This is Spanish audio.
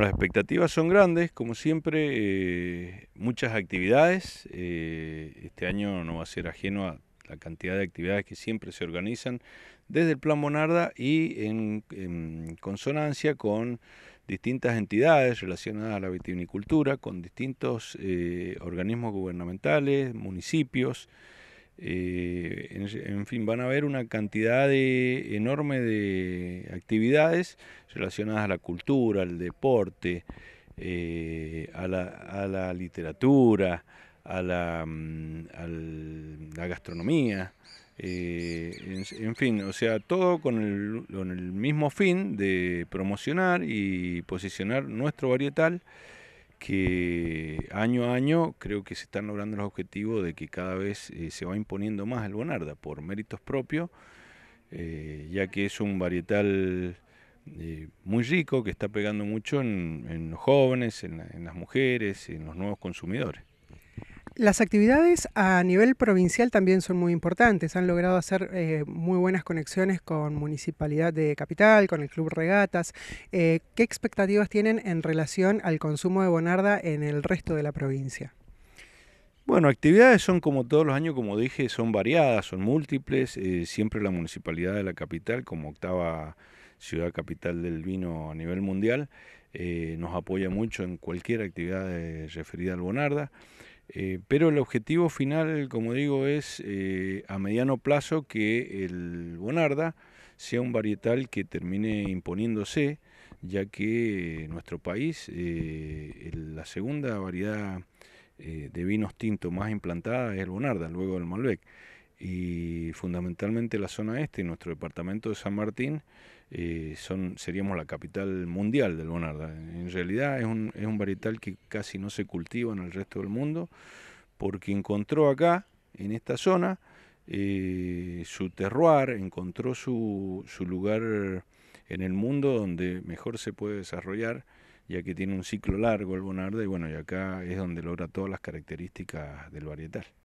las expectativas son grandes, como siempre, eh, muchas actividades. Eh, este año no va a ser ajeno a la cantidad de actividades que siempre se organizan desde el Plan Monarda y en, consonancia con distintas entidades relacionadas a la vitivinicultura, con distintos eh, organismos gubernamentales, municipios. Eh, en, fin, van a haber una cantidad enorme de actividades relacionadas a la cultura, al deporte, eh, a, la, literatura, a la, mm, gastronomía. Eh, en, fin, o sea, todo con el mismo fin de promocionar y posicionar nuestro varietal que año a año creo que se están logrando los objetivos de que cada vez eh, se va imponiendo más el Bonarda por méritos propios, eh, ya que es un varietal eh, muy rico que está pegando mucho en, los jóvenes, en las mujeres, en los nuevos consumidores. Las actividades a nivel provincial también son muy importantes. Han logrado hacer eh, muy buenas conexiones con Municipalidad de Capital, con el Club Regatas. Eh, ¿Qué expectativas tienen en relación al consumo de Bonarda en el resto de la provincia? Bueno, actividades son como todos los años, como dije, son variadas, son múltiples. Eh, siempre la Municipalidad de la Capital, como octava ciudad capital del vino a nivel mundial, nos apoya mucho en cualquier actividad referida al Bonarda. Eh, pero el objetivo final, como digo, es eh, a mediano plazo que el Bonarda sea un varietal que termine imponiéndose, ya que eh, nuestro país la segunda variedad de vinos tintos más implantada es el Bonarda, luego del Malbec. Y fundamentalmente la zona este, nuestro departamento de San Martín, son, seríamos la capital mundial del Bonarda en realidad es un, varietal que casi no se cultiva en el resto del mundo, porque encontró acá, en esta zona, eh, su terroir, encontró su, lugar en el mundo donde mejor se puede desarrollar, ya que tiene un ciclo largo el Bonarda, y bueno, y acá es donde logra todas las características del varietal.